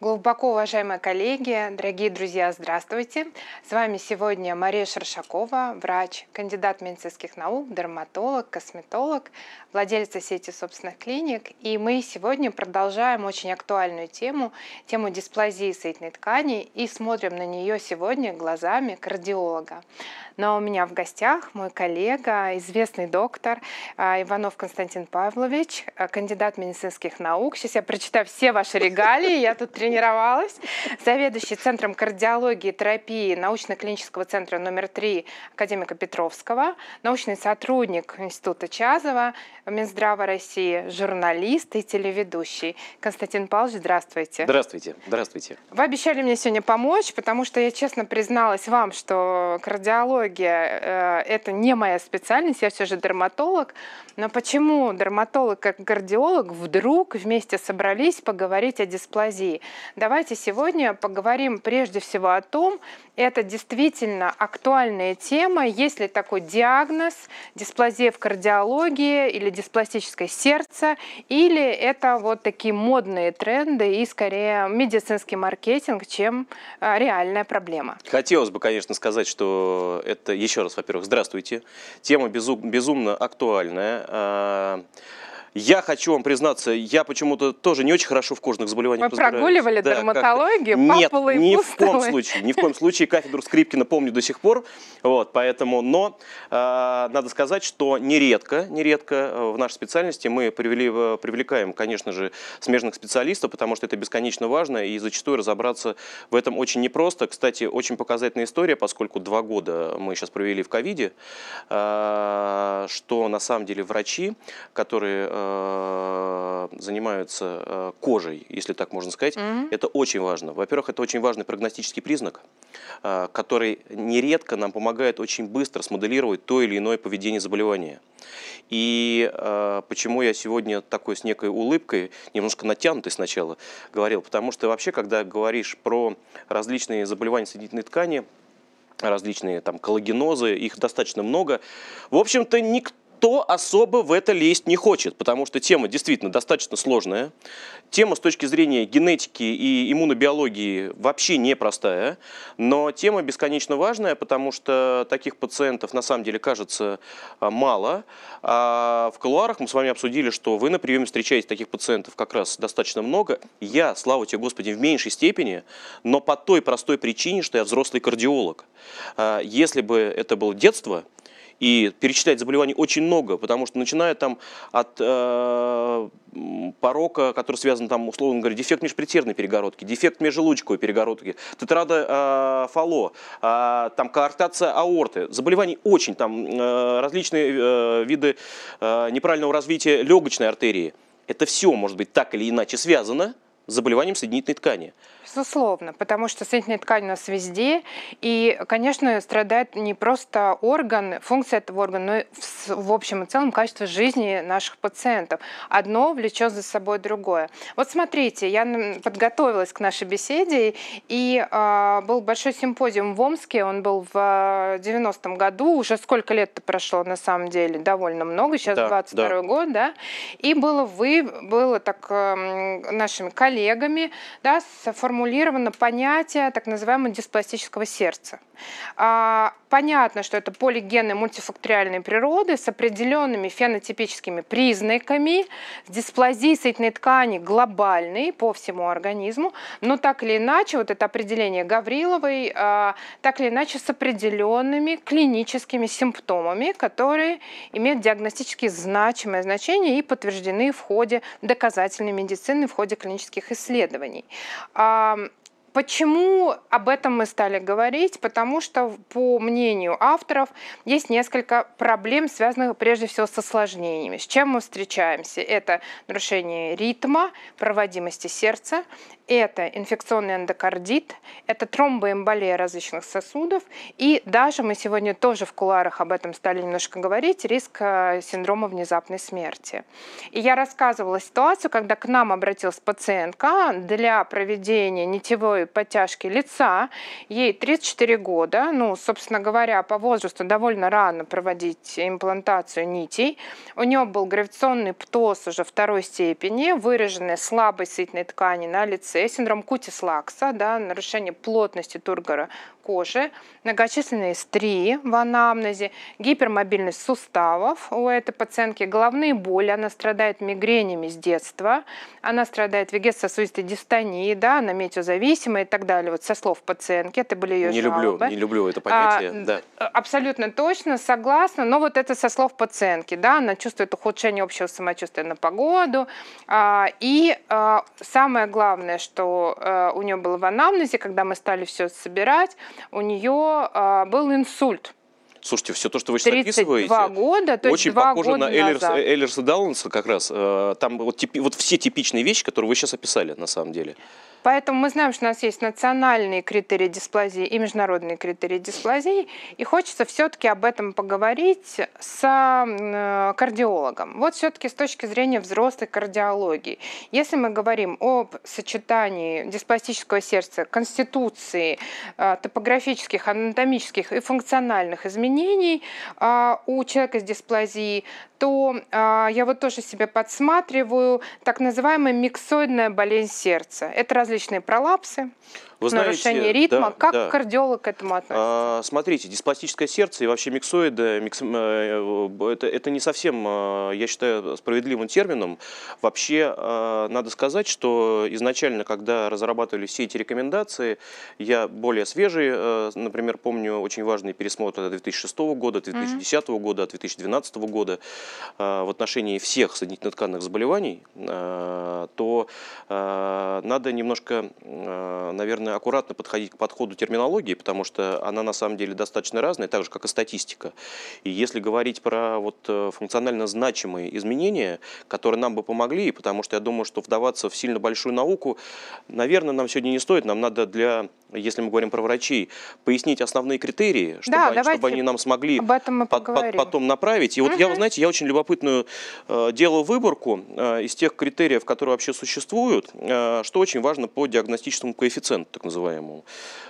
Глубоко уважаемые коллеги, дорогие друзья, здравствуйте! С вами сегодня Мария Шершакова, врач, кандидат медицинских наук, дерматолог, косметолог, владельца сети собственных клиник. И мы сегодня продолжаем очень актуальную тему, тему дисплазии соединенной ткани и смотрим на нее сегодня глазами кардиолога. Но у меня в гостях мой коллега, известный доктор а, Иванов Константин Павлович, а, кандидат медицинских наук. Сейчас я прочитаю все ваши регалии, я тут тренирую натренировалась. Заведующий Центром кардиологии и терапии научно-клинического центра номер 3 академика Петровского, научный сотрудник Института Чазова, Минздрава России, журналист и телеведущий. Константин Павлович, здравствуйте. Здравствуйте. Здравствуйте. Вы обещали мне сегодня помочь, потому что я честно призналась вам, что кардиология э, это не моя специальность, я все же дерматолог. Но почему дерматолог как кардиолог вдруг вместе собрались поговорить о дисплазии? Давайте сегодня поговорим прежде всего о том, это действительно актуальная тема, есть ли такой диагноз, дисплазия в кардиологии или диспластическое сердце, или это вот такие модные тренды и скорее медицинский маркетинг, чем а, реальная проблема. Хотелось бы, конечно, сказать, что это, еще раз, во-первых, здравствуйте, тема безумно актуальная. А, я хочу вам признаться, я почему-то тоже не очень хорошо в кожных заболеваниях Мы прогуливали да, дерматологию, Нет, и ни пустовые. в коем случае, ни в коем случае. Кафедру Скрипкина помню до сих пор, вот, поэтому, но э, надо сказать, что нередко, нередко э, в нашей специальности мы привели, э, привлекаем, конечно же, смежных специалистов, потому что это бесконечно важно, и зачастую разобраться в этом очень непросто. Кстати, очень показательная история, поскольку два года мы сейчас провели в ковиде, э, что на самом деле врачи, которые э, Э, занимаются э, кожей, если так можно сказать, mm-hmm. это очень важно. Во-первых, это очень важный прогностический признак, э, который нередко нам помогает очень быстро смоделировать то или иное поведение заболевания. И почему я сегодня такой с некой улыбкой, немножко натянутой сначала, говорил? Потому что вообще, когда говоришь про различные заболевания соединительной ткани, различные там коллагенозы, их достаточно много. В общем-то, никто Никто особо в это лезть не хочет, потому что тема действительно достаточно сложная. Тема с точки зрения генетики и иммунобиологии вообще непростая, но тема бесконечно важная, потому что таких пациентов на самом деле кажется а, мало. А в колуарах мы с вами обсудили, что вы на приеме встречаете таких пациентов как раз достаточно много. Я, слава тебе, Господи, в меньшей степени, но по той простой причине, что я взрослый кардиолог. А если бы это было детство, и перечислять заболеваний очень много, потому что начиная там от э, порока, который связан там, условно говоря, дефект межпритерной перегородки, дефект межжелудочковой перегородки, тетрада э, фало, э, там коартация аорты. Заболеваний очень, там э, различные э, виды э, неправильного развития легочной артерии. Это все может быть так или иначе связано с заболеванием соединительной ткани. Безусловно, потому что соединительная ткань у нас везде, и, конечно, страдает не просто орган, функция этого органа, но и в общем и целом качество жизни наших пациентов. Одно влечет за собой другое. Вот смотрите, я подготовилась к нашей беседе, и э, был большой симпозиум в Омске, он был в 90-м а, году, уже сколько лет-то прошло на самом деле, довольно много, сейчас да, 22 да. год, да, и было вы, было так э, нашими коллегами, да, с сформулировано сформулировано понятие так называемого диспластического сердца. А, понятно, что это полигены мультифакториальной природы с определенными фенотипическими признаками, с дисплазией ткани глобальной по всему организму, но так или иначе, вот это определение Гавриловой, а, так или иначе с определенными клиническими симптомами, которые имеют диагностически значимое значение и подтверждены в ходе доказательной медицины, в ходе клинических исследований. А, Почему об этом мы стали говорить? Потому что, по мнению авторов, есть несколько проблем, связанных прежде всего с осложнениями. С чем мы встречаемся? Это нарушение ритма, проводимости сердца, это инфекционный эндокардит, это тромбоэмболия различных сосудов, и даже мы сегодня тоже в куларах об этом стали немножко говорить, риск э, синдрома внезапной смерти. И я рассказывала ситуацию, когда к нам обратилась пациентка для проведения нитевой подтяжки лица, ей 34 года, ну, собственно говоря, по возрасту довольно рано проводить имплантацию нитей, у нее был гравитационный птоз уже второй степени, выраженная слабой сытной ткани на лице, синдром Кутис-Лакса, да, нарушение плотности тургора кожи, многочисленные стрии в анамнезе, гипермобильность суставов у этой пациентки, головные боли, она страдает мигренями с детства, она страдает вегетососудистой дистонией, да, она метеозависимая и так далее. Вот со слов пациентки, это были ее не жалобы. Люблю, не люблю это а, понятие, а, да. Э, абсолютно точно, согласна, но вот это со слов пациентки, да, она чувствует ухудшение общего самочувствия на погоду, а, и а, самое главное, что а, у нее было в анамнезе, когда мы стали все собирать, у нее а, был инсульт. Слушайте, все то, что вы сейчас 32 описываете, года, то очень похоже года на Эллерс, э, Эллерса Даунса как раз. Э, там вот, типи, вот все типичные вещи, которые вы сейчас описали на самом деле. Поэтому мы знаем, что у нас есть национальные критерии дисплазии и международные критерии дисплазии, и хочется все-таки об этом поговорить с э, кардиологом. Вот все-таки с точки зрения взрослой кардиологии. Если мы говорим об сочетании диспластического сердца, конституции, э, топографических, анатомических и функциональных изменений э, у человека с дисплазией, то э, я вот тоже себе подсматриваю так называемая миксоидная болезнь сердца. Это различные пролапсы, вы Нарушение знаете, ритма. Да, как да. кардиолог к этому относится? А, смотрите, диспластическое сердце и вообще миксоиды, микс, э, э, это, это не совсем, э, я считаю, справедливым термином. Вообще, надо сказать, что изначально, когда разрабатывали все эти рекомендации, я более свежий, например, помню очень важные пересмотры 2006 года, 2010 mm-hmm. года, 2012 года в отношении всех соединительно-тканных заболеваний, то надо немножко, наверное, аккуратно подходить к подходу терминологии, потому что она на самом деле достаточно разная, так же, как и статистика. И если говорить про вот э, функционально значимые изменения, которые нам бы помогли, потому что я думаю, что вдаваться в сильно большую науку, наверное, нам сегодня не стоит. Нам надо для, если мы говорим про врачей, пояснить основные критерии, чтобы, да, они, чтобы они нам смогли об этом по по потом направить. И вот угу. я, знаете, я очень любопытную э, делаю выборку э, из тех критериев, которые вообще существуют, э, что очень важно по диагностическому коэффициенту так называемому.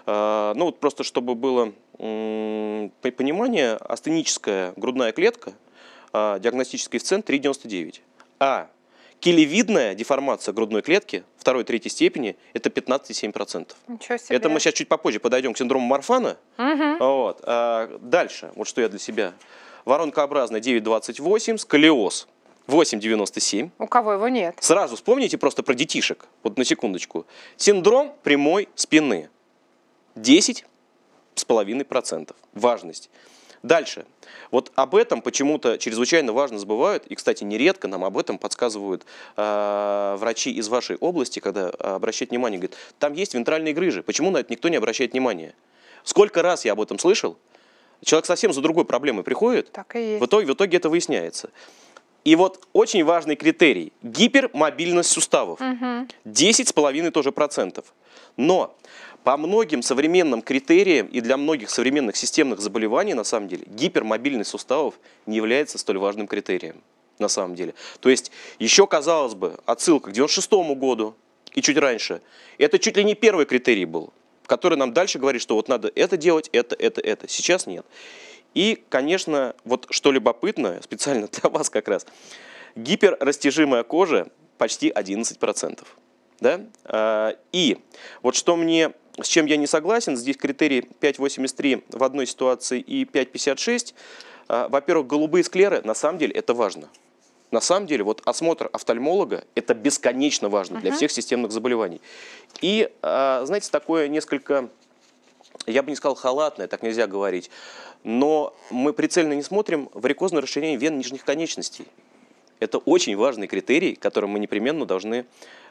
А, ну вот просто чтобы было понимание, астеническая грудная клетка, а, диагностический сцен 3,99. А Келевидная деформация грудной клетки второй, третьей степени – это 15,7%. себе. Это мы сейчас чуть попозже подойдем к синдрому Марфана. Угу. Вот. А дальше, вот что я для себя. Воронкообразная 9,28, сколиоз – 8,97. У кого его нет? Сразу вспомните просто про детишек, вот на секундочку. Синдром прямой спины. 10,5%. Важность. Дальше. Вот об этом почему-то чрезвычайно важно забывают, и, кстати, нередко нам об этом подсказывают э, врачи из вашей области, когда обращают внимание, говорят, там есть вентральные грыжи, почему на это никто не обращает внимания? Сколько раз я об этом слышал? Человек совсем за другой проблемой приходит, так и есть. В, итоге, в итоге это выясняется. И вот очень важный критерий – гипермобильность суставов. Угу. 10,5 тоже процентов. Но по многим современным критериям и для многих современных системных заболеваний, на самом деле, гипермобильность суставов не является столь важным критерием, на самом деле. То есть, еще, казалось бы, отсылка к 96 году и чуть раньше, это чуть ли не первый критерий был, который нам дальше говорит, что вот надо это делать, это, это, это. Сейчас нет. И, конечно, вот что любопытно, специально для вас как раз, гиперрастяжимая кожа почти 11%. Да? А, и вот что мне, с чем я не согласен, здесь критерий 5,83 в одной ситуации и 5,56. А, во-первых, голубые склеры, на самом деле, это важно. На самом деле, вот осмотр офтальмолога – это бесконечно важно для всех системных заболеваний. И, а, знаете, такое несколько, я бы не сказал халатное, так нельзя говорить, но мы прицельно не смотрим варикозное расширение вен нижних конечностей. Это очень важный критерий, которым мы непременно должны,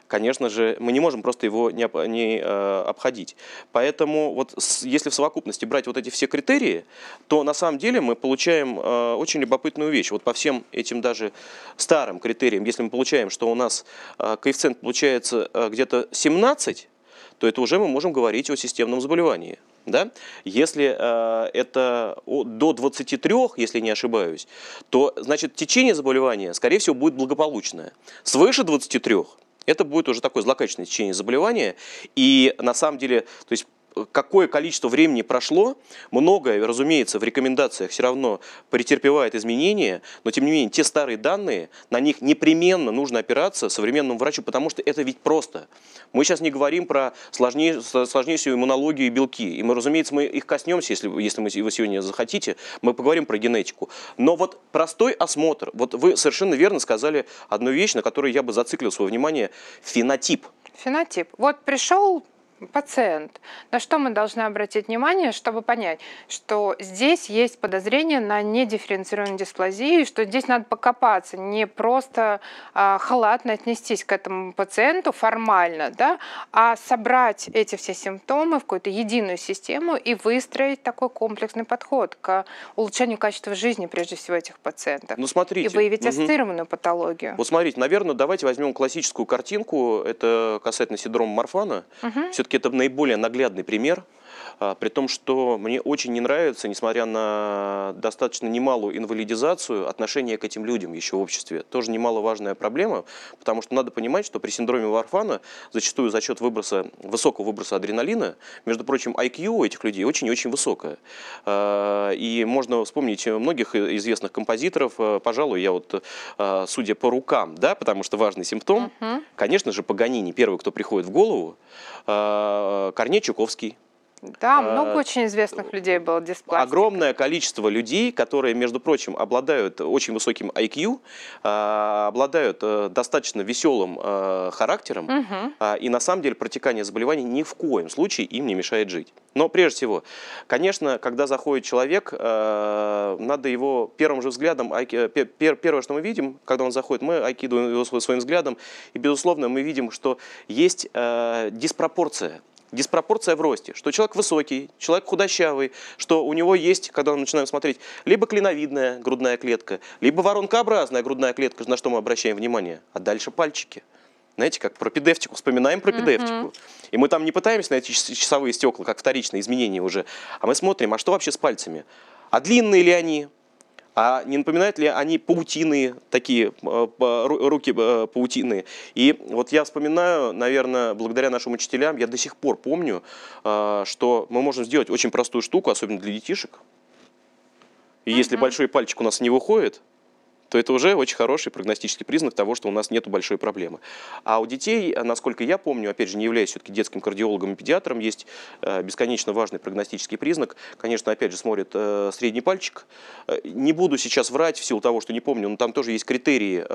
конечно же, мы не можем просто его не, не э, обходить. Поэтому вот с, если в совокупности брать вот эти все критерии, то на самом деле мы получаем э, очень любопытную вещь. Вот по всем этим даже старым критериям, если мы получаем, что у нас э, коэффициент получается э, где-то 17, то это уже мы можем говорить о системном заболевании. Да? Если э, это о, до 23, если не ошибаюсь, то значит течение заболевания, скорее всего, будет благополучное. Свыше 23 это будет уже такое злокачественное течение заболевания. И на самом деле, то есть какое количество времени прошло, многое, разумеется, в рекомендациях все равно претерпевает изменения, но тем не менее те старые данные, на них непременно нужно опираться современному врачу, потому что это ведь просто. Мы сейчас не говорим про сложней, сложнейшую иммунологию и белки, и мы, разумеется, мы их коснемся, если, если мы его сегодня захотите, мы поговорим про генетику. Но вот простой осмотр, вот вы совершенно верно сказали одну вещь, на которой я бы зациклил свое внимание, фенотип. Фенотип. Вот пришел пациент. На что мы должны обратить внимание, чтобы понять, что здесь есть подозрение на недифференцированную дисплазию, что здесь надо покопаться, не просто а, халатно отнестись к этому пациенту формально, да, а собрать эти все симптомы в какую-то единую систему и выстроить такой комплексный подход к улучшению качества жизни, прежде всего, этих пациентов. Ну, смотрите. И выявить угу. ассоциированную патологию. Вот смотрите, наверное, давайте возьмем классическую картинку, это касательно синдрома Марфана. Угу. Все-таки все-таки это наиболее наглядный пример а, при том, что мне очень не нравится, несмотря на достаточно немалую инвалидизацию, отношение к этим людям еще в обществе. Тоже немаловажная проблема, потому что надо понимать, что при синдроме Варфана зачастую за счет выброса, высокого выброса адреналина, между прочим, IQ у этих людей очень-очень и высокое. А, и можно вспомнить многих известных композиторов. А, пожалуй, я вот, судя по рукам, да, потому что важный симптом, угу. конечно же, Паганини первый, кто приходит в голову, Корней Чуковский. Да, э, много очень известных э, людей было диспластик. Огромное количество людей, которые, между прочим, обладают очень высоким IQ, э, обладают достаточно веселым характером, угу. и на самом деле протекание заболеваний ни в коем случае им не мешает жить. Но прежде всего, конечно, когда заходит человек, надо его первым же взглядом, первое, что мы видим, когда он заходит, мы окидываем его своим взглядом, и, безусловно, мы видим, что есть диспропорция диспропорция в росте, что человек высокий, человек худощавый, что у него есть, когда мы начинаем смотреть, либо клиновидная грудная клетка, либо воронкообразная грудная клетка, на что мы обращаем внимание, а дальше пальчики. Знаете, как про педевтику, вспоминаем про педевтику. Mm-hmm. И мы там не пытаемся найти часовые стекла, как вторичные изменения уже, а мы смотрим, а что вообще с пальцами? А длинные ли они? А не напоминают ли они паутины, такие э, руки э, паутины? И вот я вспоминаю, наверное, благодаря нашим учителям, я до сих пор помню, э, что мы можем сделать очень простую штуку, особенно для детишек. И если большой пальчик у нас не выходит, то это уже очень хороший прогностический признак того, что у нас нет большой проблемы. А у детей, э, насколько я помню, опять же, не являясь все-таки детским кардиологом и педиатром, есть э, бесконечно важный прогностический признак. Конечно, опять же, смотрит э, средний пальчик. Не буду сейчас врать в силу того, что не помню, но там тоже есть критерии,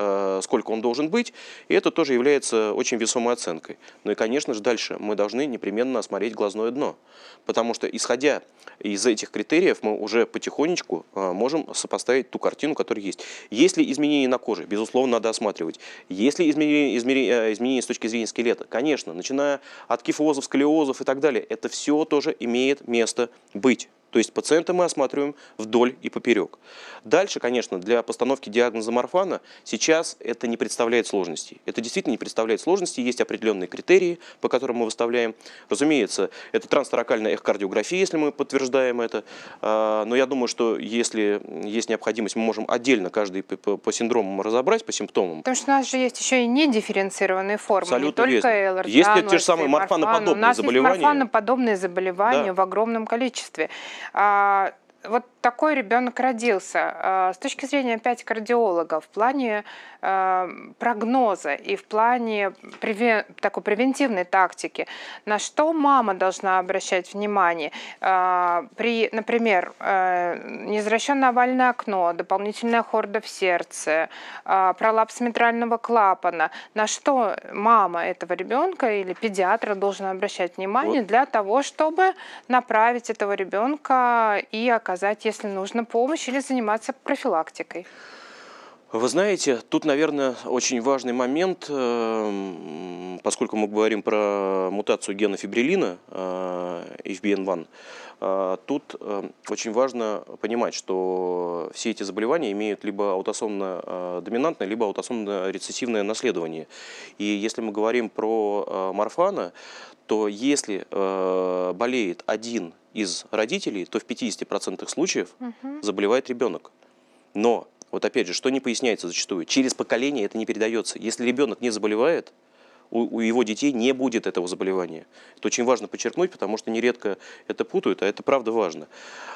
сколько он должен быть, и это тоже является очень весомой оценкой. Ну и, конечно же, дальше мы должны непременно осмотреть глазное дно, потому что, исходя из этих критериев, мы уже потихонечку можем сопоставить ту картину, которая есть. Есть есть ли изменения на коже? Безусловно, надо осматривать. Есть ли изменения, измерения, э, изменения с точки зрения скелета? Конечно, начиная от кифозов, сколиозов и так далее. Это все тоже имеет место быть. То есть пациента мы осматриваем вдоль и поперек. Дальше, конечно, для постановки диагноза морфана сейчас это не представляет сложностей. Это действительно не представляет сложностей. Есть определенные критерии, по которым мы выставляем. Разумеется, это транстаракальная эхокардиография, если мы подтверждаем это. А, но я думаю, что если есть необходимость, мы можем отдельно каждый по синдромам разобрать, по симптомам. Потому что у нас же есть еще и недифференцированные формы, Абсолютно не только ЛРТ, Есть а, те же самые морфаноподобные морфан. заболевания. У нас есть морфаноподобные заболевания да. в огромном количестве. А, вот такой ребенок родился. А, с точки зрения опять кардиолога, в плане а, прогноза и в плане такой превентивной тактики, на что мама должна обращать внимание? А, при, например, э, неизвращенное овальное окно, дополнительная хорда в сердце, пролапс митрального клапана, на что мама этого ребенка или педиатра должна обращать внимание вот. для того, чтобы направить этого ребенка и оказать, если если нужна помощь, или заниматься профилактикой? Вы знаете, тут, наверное, очень важный момент, э, поскольку мы говорим про мутацию гена фибрилина FBN1, э, э, тут очень важно понимать, что все эти заболевания имеют либо аутосомно-доминантное, либо аутосомно-рецессивное наследование. И если мы говорим про морфана, то если болеет один из родителей, то в 50% случаев угу. заболевает ребенок. Но, вот опять же, что не поясняется зачастую, через поколение это не передается. Если ребенок не заболевает, у, у его детей не будет этого заболевания. Это очень важно подчеркнуть, потому что нередко это путают, а это правда важно.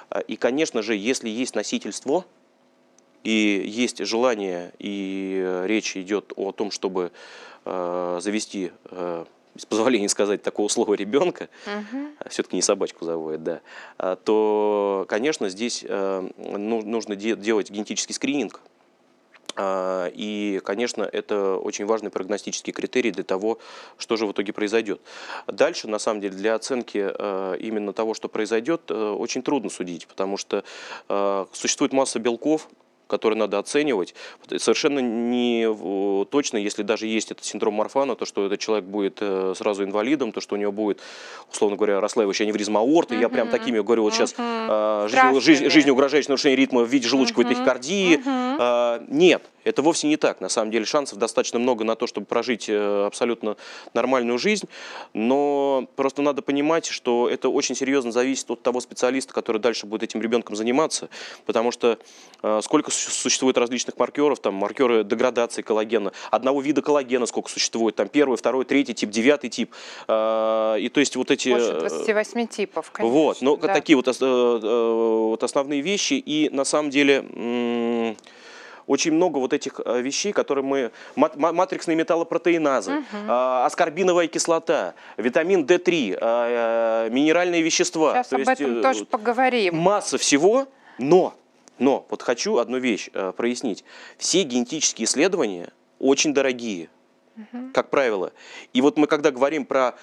А, и, конечно же, если есть носительство, и есть желание, и э, речь идет о том, чтобы э, завести э, с позволения сказать такого слова ребенка, угу. А, все-таки не собачку заводят, да, а, то, конечно, здесь э, ну, нужно делать генетический скрининг. А, и, конечно, это очень важный прогностический критерий для того, что же в итоге произойдет. Дальше, на самом деле, для оценки э, именно того, что произойдет, э, очень трудно судить, потому что существует масса белков, который надо оценивать. Совершенно не точно, если даже есть этот синдром Марфана, то, что этот человек будет э, сразу инвалидом, то, что у него будет, условно говоря, расслаивающая аневризма аорты. Я прям такими говорю, вот сейчас угу. А, жизнь, жизнь, жизнь угрожающая нарушение ритма в виде желудочковой угу. тахикардии. А, нет, это вовсе не так. На самом деле шансов достаточно много на то, чтобы прожить э, абсолютно нормальную жизнь. Но просто надо понимать, что это очень серьезно зависит от того специалиста, который дальше будет этим ребенком заниматься. Потому что э, сколько существует различных маркеров, там маркеры деградации коллагена, одного вида коллагена сколько существует, там первый, второй, третий тип, девятый тип. Э, и то есть вот эти... Больше 28 типов, ну, конечно. Вот, но да. такие вот, вот основные вещи. И на самом деле очень много вот этих э, вещей, которые мы... Матриксные металлопротеиназы, угу. аскорбиновая кислота, витамин D3, а, э, минеральные вещества. Сейчас То об есть, этом э, тоже поговорим. Масса всего, но... Но вот хочу одну вещь прояснить. Все генетические исследования очень дорогие, угу. как правило. И вот мы когда говорим про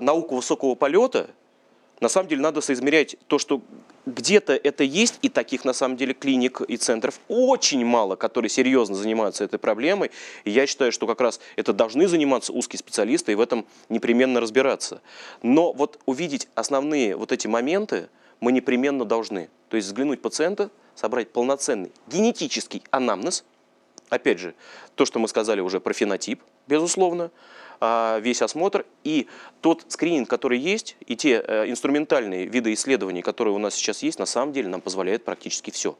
науку высокого полета, на самом деле надо соизмерять то, что где-то это есть, и таких на самом деле клиник и центров очень мало, которые серьезно занимаются этой проблемой. И я считаю, что как раз это должны заниматься узкие специалисты и в этом непременно разбираться. Но вот увидеть основные вот эти моменты мы непременно должны. То есть взглянуть пациента, собрать полноценный генетический анамнез, Опять же, то, что мы сказали уже про фенотип, безусловно, а, весь осмотр и тот скрининг, который есть, и те э, инструментальные виды исследований, которые у нас сейчас есть, на самом деле нам позволяет практически все.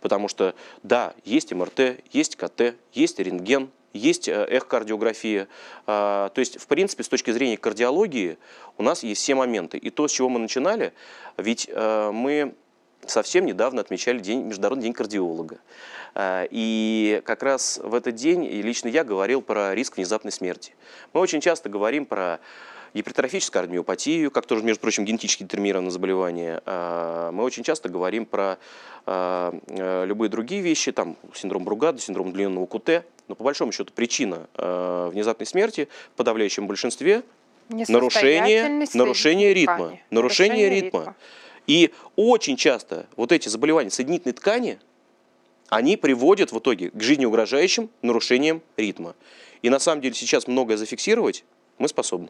Потому что, да, есть МРТ, есть КТ, есть рентген, есть э, эхокардиография. А, то есть, в принципе, с точки зрения кардиологии у нас есть все моменты. И то, с чего мы начинали, ведь э, мы совсем недавно отмечали день, Международный день кардиолога. Э, и как раз в этот день лично я говорил про риск внезапной смерти. Мы очень часто говорим про гипертрофическую арнеопатию, как тоже, между прочим, генетически детерминированное заболевание. Э, мы очень часто говорим про э, любые другие вещи, там синдром Бругада, синдром длинного КУТ, но по большому счету причина внезапной смерти в подавляющем большинстве нарушение, нарушение ритма. Нарушение, нарушение ритма. ритма. И очень часто вот эти заболевания соединительной ткани, они приводят в итоге к жизнеугрожающим нарушениям ритма. И на самом деле сейчас многое зафиксировать мы способны.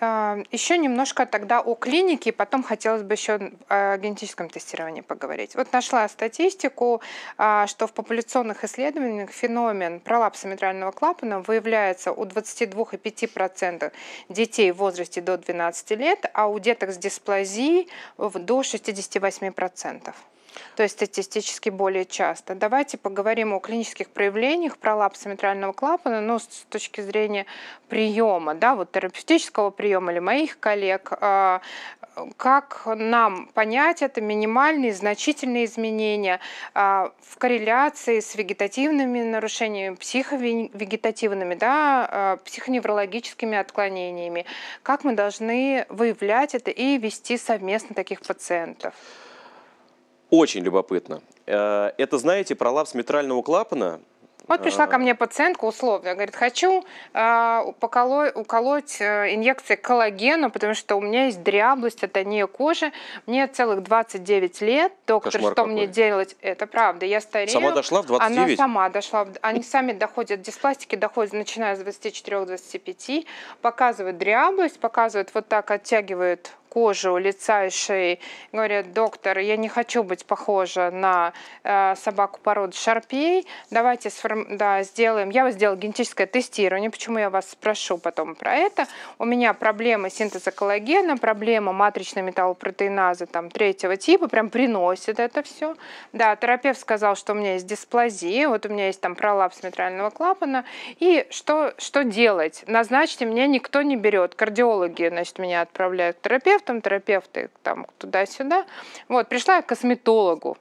А, еще немножко тогда о клинике, потом хотелось бы еще о генетическом тестировании поговорить. Вот нашла статистику, а, что в популяционных исследованиях феномен пролапса митрального клапана выявляется у 22,5% детей в возрасте до 12 лет, а у деток с дисплазией до 68% то есть статистически более часто. Давайте поговорим о клинических проявлениях пролапса митрального клапана, но ну, с точки зрения приема, да, вот терапевтического приема или моих коллег, а, как нам понять это минимальные, значительные изменения а, в корреляции с вегетативными нарушениями, психовегетативными, да, а, психоневрологическими отклонениями, как мы должны выявлять это и вести совместно таких пациентов? Очень любопытно. Э, это, знаете, пролапс митрального клапана. Вот пришла ко мне пациентка условно, говорит, хочу э, поколо- уколоть э, инъекции коллагена, потому что у меня есть дряблость, это не кожа. Мне целых 29 лет. Доктор, Кошмар что какой. мне делать? Это правда, я старею. Сама дошла в 29? Она сама дошла. Они сами доходят, диспластики доходят, начиная с 24-25, показывают дряблость, показывают вот так, оттягивают кожу лица и шеи. Говорят, доктор, я не хочу быть похожа на э, собаку породы шарпей, давайте сформ... да, сделаем, я сделал генетическое тестирование, почему я вас спрошу потом про это. У меня проблемы синтеза коллагена, проблема матричной металлопротеиназы там, третьего типа, прям приносит это все. Да, терапевт сказал, что у меня есть дисплазия, вот у меня есть там пролапс митрального клапана, и что, что делать? Назначьте, меня никто не берет, кардиологи, значит, меня отправляют к терапевту, психотерапевтом, терапевты там туда-сюда. Вот, пришла я к косметологу.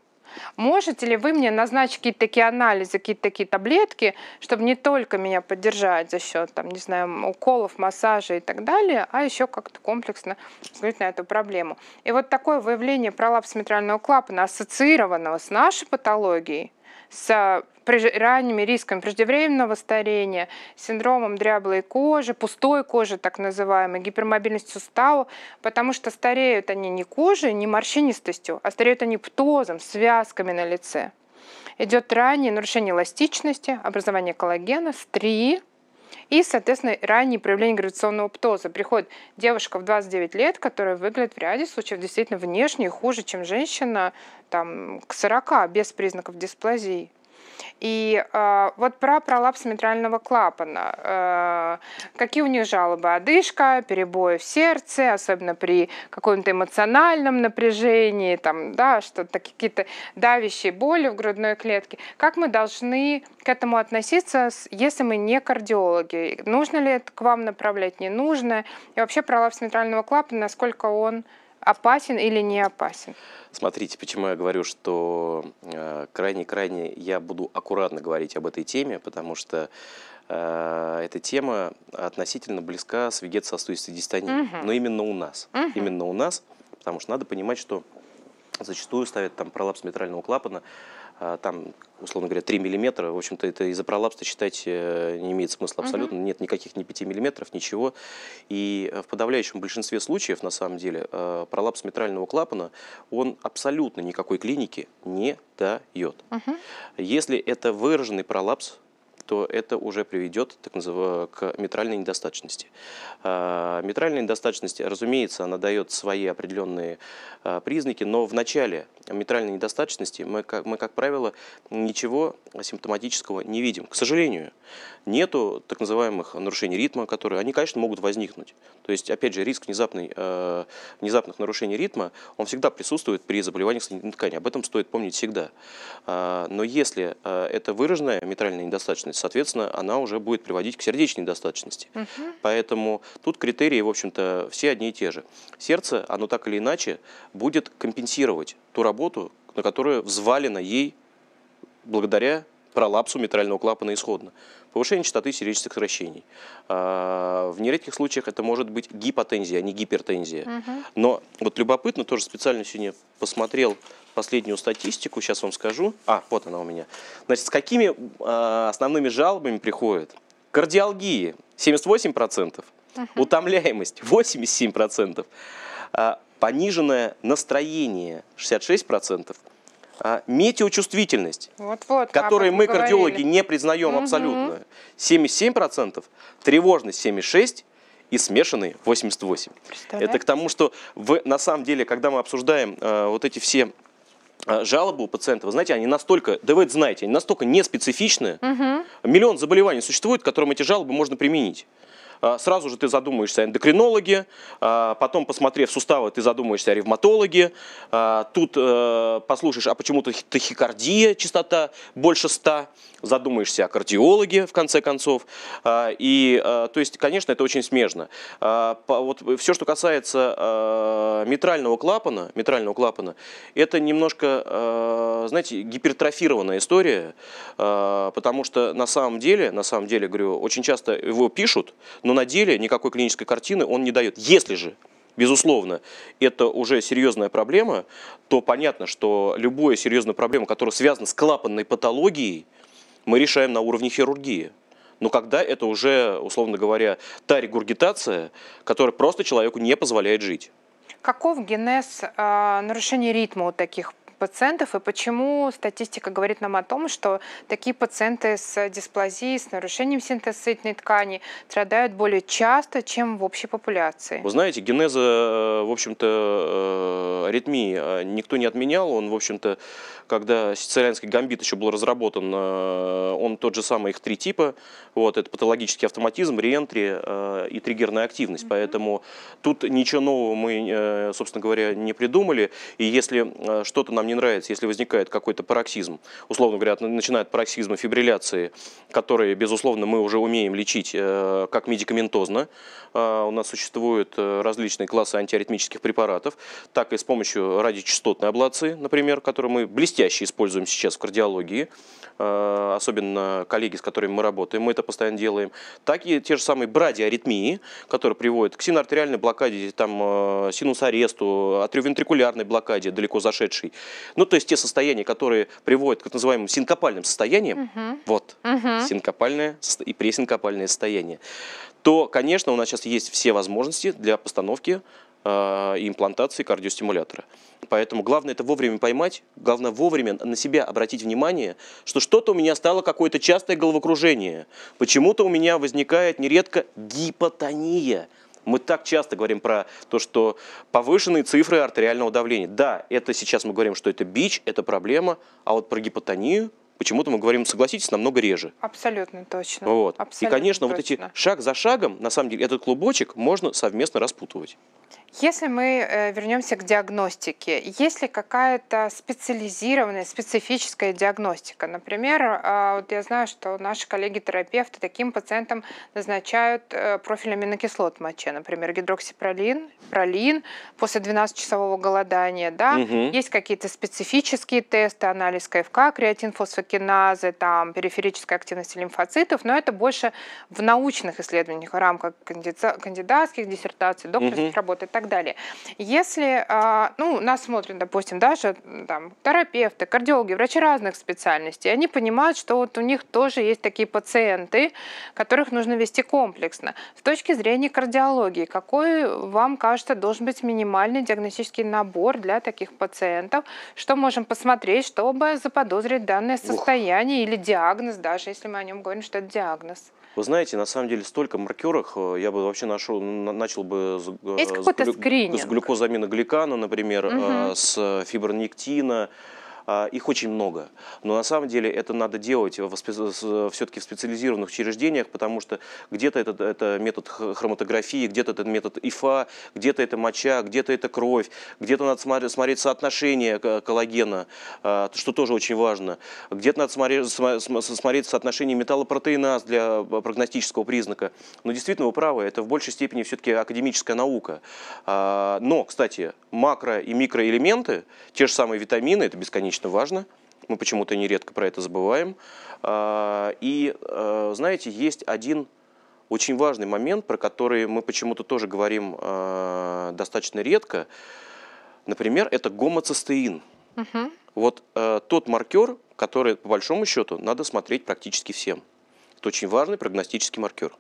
Можете ли вы мне назначить какие-то такие анализы, какие-то такие таблетки, чтобы не только меня поддержать за счет, там, не знаю, уколов, массажа и так далее, а еще как-то комплексно взглянуть на эту проблему. И вот такое выявление пролапса митрального клапана, ассоциированного с нашей патологией, с э, ранними рисками преждевременного старения, синдромом дряблой кожи, пустой кожи, так называемой, гипермобильность суставов потому что стареют они не кожей, не морщинистостью, а стареют они птозом, связками на лице. Идет раннее нарушение эластичности, образование коллагена, стрии, и, соответственно, раннее проявление гравитационного птоза. Приходит девушка в 29 лет, которая выглядит в ряде случаев действительно внешне хуже, чем женщина там, к 40 без признаков дисплазии. И э, вот про пролапс митрального клапана. Э, какие у нее жалобы? Одышка, перебои в сердце, особенно при каком-то эмоциональном напряжении, там, да, что-то какие-то давящие боли в грудной клетке. Как мы должны к этому относиться, если мы не кардиологи? Нужно ли это к вам направлять, не нужно? И вообще пролапс митрального клапана, насколько он опасен или не опасен? Смотрите, почему я говорю, что э, крайне-крайне я буду аккуратно говорить об этой теме, потому что э, эта тема относительно близка с вегетососудистой дистонией. Угу. Но именно у нас. Угу. Именно у нас, потому что надо понимать, что зачастую ставят там пролапс митрального клапана а, там, условно говоря, 3 миллиметра, в общем-то, это из-за пролапса считать э, не имеет смысла абсолютно. Угу. Нет никаких ни 5 миллиметров, ничего. И э, в подавляющем большинстве случаев, на самом деле, э, пролапс митрального клапана, он абсолютно никакой клиники не дает. Угу. Если это выраженный пролапс, то это уже приведет так к метральной недостаточности. А, метральная недостаточность, разумеется, она дает свои определенные а, признаки, но в начале метральной недостаточности мы, как, мы, как правило, ничего симптоматического не видим. К сожалению, нету так называемых нарушений ритма, которые, они, конечно, могут возникнуть. То есть, опять же, риск внезапной, а, внезапных нарушений ритма, он всегда присутствует при заболеваниях соединительной ткани. Об этом стоит помнить всегда. Но если это выраженная метральная недостаточность, соответственно, она уже будет приводить к сердечной недостаточности. Угу. Поэтому тут критерии, в общем-то, все одни и те же. Сердце, оно так или иначе, будет компенсировать ту работу, на которую взвалено ей благодаря пролапсу митрального клапана исходно повышение частоты сердечных сокращений. А, в нередких случаях это может быть гипотензия, а не гипертензия. Угу. Но вот любопытно, тоже специально сегодня посмотрел последнюю статистику, сейчас вам скажу. А, вот она у меня. Значит, с какими а, основными жалобами приходят? Кардиалгии 78%, угу. утомляемость 87%, а, пониженное настроение 66%, а, метеочувствительность, вот -вот, которую мы, говорили. кардиологи, не признаем угу. абсолютно, 77%, тревожность 76%, и смешанные 88. Это к тому, что вы, на самом деле, когда мы обсуждаем э, вот эти все а, жалобы у пациента, вы знаете, они настолько, да вы это знаете, они настолько неспецифичны. Угу. Миллион заболеваний существует, к которым эти жалобы можно применить. А, сразу же ты задумаешься о эндокринологе, а, потом, посмотрев суставы, ты задумаешься о ревматологе, а, тут э, послушаешь, а почему-то тахикардия, частота больше 100, задумаешься о кардиологе, в конце концов. И, э, то есть, конечно, это очень смежно. Вот все, что касается митрального клапана, митрального клапана, это немножко, знаете, гипертрофированная история, потому что на самом деле, на самом деле, говорю, очень часто его пишут, но на деле никакой клинической картины он не дает. Если же безусловно, это уже серьезная проблема, то понятно, что любая серьезная проблема, которая связана с клапанной патологией, мы решаем на уровне хирургии. Но когда это уже, условно говоря, та регургитация, которая просто человеку не позволяет жить. Каков генез э, нарушения ритма у таких пациентов и почему статистика говорит нам о том, что такие пациенты с дисплазией, с нарушением синтезитной ткани страдают более часто, чем в общей популяции. Вы знаете, генеза, э, в общем-то, э, аритмии а, никто не отменял. Он, в общем-то, когда сицилианский гамбит еще был разработан, э, он тот же самый, их три типа. Вот, это патологический автоматизм, реентри и триггерная активность. Mm -hmm. Поэтому тут ничего нового мы, собственно говоря, не придумали. И если что-то нам не нравится, если возникает какой-то пароксизм, условно говоря, начиная от фибрилляции, которые, безусловно, мы уже умеем лечить э, как медикаментозно. Э, у нас существуют э, различные классы антиаритмических препаратов, так и с помощью радиочастотной аблации, например, которую мы блестяще используем сейчас в кардиологии, особенно коллеги, с которыми мы работаем, мы это постоянно делаем, так и те же самые брадиаритмии, которые приводят к синоартериальной блокаде, там, синусаресту, атриовентрикулярной блокаде, далеко зашедшей. Ну, то есть те состояния, которые приводят к так называемым синкопальным состояниям, угу. вот, угу. синкопальное и пресинкопальное состояние, то, конечно, у нас сейчас есть все возможности для постановки и э, имплантации кардиостимулятора. Поэтому главное это вовремя поймать, главное вовремя на себя обратить внимание, что что-то у меня стало какое-то частое головокружение. Почему-то у меня возникает нередко гипотония. Мы так часто говорим про то, что повышенные цифры артериального давления. Да, это сейчас мы говорим, что это бич, это проблема, а вот про гипотонию почему-то мы говорим, согласитесь, намного реже. Абсолютно точно. Вот. Абсолютно и, конечно, точно. вот эти шаг за шагом, на самом деле, этот клубочек можно совместно распутывать. Если мы э, вернемся к диагностике, есть ли какая-то специализированная, специфическая диагностика? Например, а, вот я знаю, что наши коллеги-терапевты таким пациентам назначают э, профиль аминокислот в моче, например, гидроксипролин, пролин после 12-часового голодания. Да? Угу. Есть какие-то специфические тесты, анализ КФК, креатин, фосфокиназы, там, периферическая активность лимфоцитов, но это больше в научных исследованиях в рамках кандидатских диссертаций, докторских угу. работ и так так далее. Если, а, ну, нас смотрят, допустим, даже там, терапевты, кардиологи, врачи разных специальностей, они понимают, что вот у них тоже есть такие пациенты, которых нужно вести комплексно. С точки зрения кардиологии, какой вам кажется должен быть минимальный диагностический набор для таких пациентов? Что можем посмотреть, чтобы заподозрить данное состояние Ух. или диагноз, даже если мы о нем говорим, что это диагноз? Вы знаете, на самом деле столько маркеров э, я бы вообще нашел, начал бы с, Есть э, с, глю, с глюкозаминогликана, например, угу. с фибронектина, а, их очень много. Но на самом деле это надо делать все-таки в специализированных учреждениях, потому что где-то это, это метод хроматографии, где-то это метод ИФА, где-то это моча, где-то это кровь, где-то надо смотреть, смотреть соотношение коллагена, а, что тоже очень важно. Где-то надо смотреть, смотреть соотношение металлопротеиназ для а, прогностического признака. Но действительно, вы правы, это в большей степени все-таки академическая наука. Но, кстати, макро- и микроэлементы, те же самые витамины, это бесконечно достаточно важно. Мы почему-то нередко про это забываем. А, и, а, знаете, есть один очень важный момент, про который мы почему-то тоже говорим а, достаточно редко. Например, это гомоцистеин. Угу. Вот тот маркер, который, по большому счету, надо смотреть практически всем. Это очень важный прогностический маркер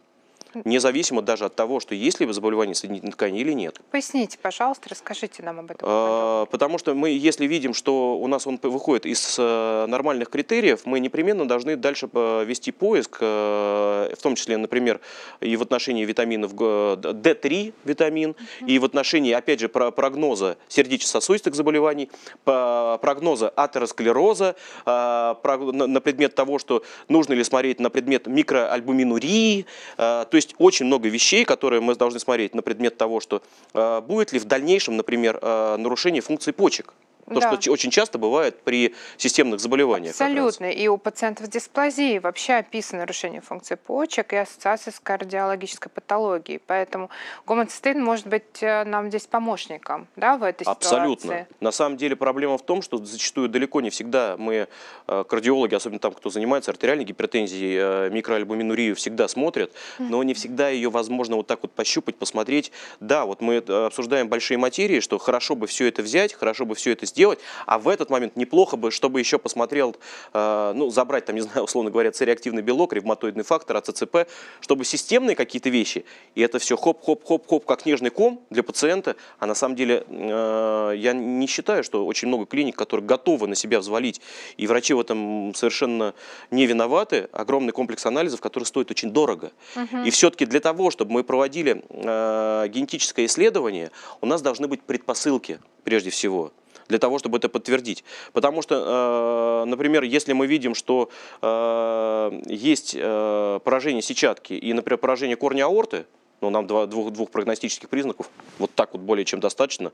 независимо даже от того, что есть ли заболевание соединительной ткани или нет. Поясните, пожалуйста, расскажите нам об этом. А, потому что мы, если видим, что у нас он выходит из э, нормальных критериев, мы непременно должны дальше э, вести поиск, э, в том числе, например, и в отношении витаминов D3 витамин, угу. и в отношении, опять же, прогноза сердечно-сосудистых заболеваний, прогноза атеросклероза, на предмет того, что нужно ли смотреть на предмет микроальбуминурии, то есть очень много вещей, которые мы должны смотреть на предмет того, что э, будет ли в дальнейшем, например, э, нарушение функции почек. То, да. что очень часто бывает при системных заболеваниях. Абсолютно. И у пациентов с дисплазией вообще описано нарушение функции почек и ассоциация с кардиологической патологией. Поэтому гомоцистеин может быть э, нам здесь помощником да, в этой Абсолютно. ситуации. Абсолютно. На самом деле проблема в том, что зачастую далеко не всегда мы, э, кардиологи, особенно там, кто занимается артериальной гипертензией, э, микроальбуминурию всегда смотрят, но не всегда ее возможно вот так вот пощупать, посмотреть. Да, вот мы обсуждаем большие материи, что хорошо бы все это взять, хорошо бы все это сделать, сделать, а в этот момент неплохо бы, чтобы еще посмотрел, э, ну, забрать там, не знаю, условно говоря, цереактивный белок, ревматоидный фактор, АЦЦП, чтобы системные какие-то вещи, и это все хоп-хоп-хоп-хоп, как нежный ком для пациента, а на самом деле э, я не считаю, что очень много клиник, которые готовы на себя взвалить, и врачи в этом совершенно не виноваты, огромный комплекс анализов, который стоит очень дорого. Угу. И все-таки для того, чтобы мы проводили э, генетическое исследование, у нас должны быть предпосылки прежде всего для того, чтобы это подтвердить. Потому что, э, например, если мы видим, что э, есть э, поражение сетчатки и, например, поражение корня аорты, ну, нам два, двух, двух прогностических признаков, вот так вот более чем достаточно.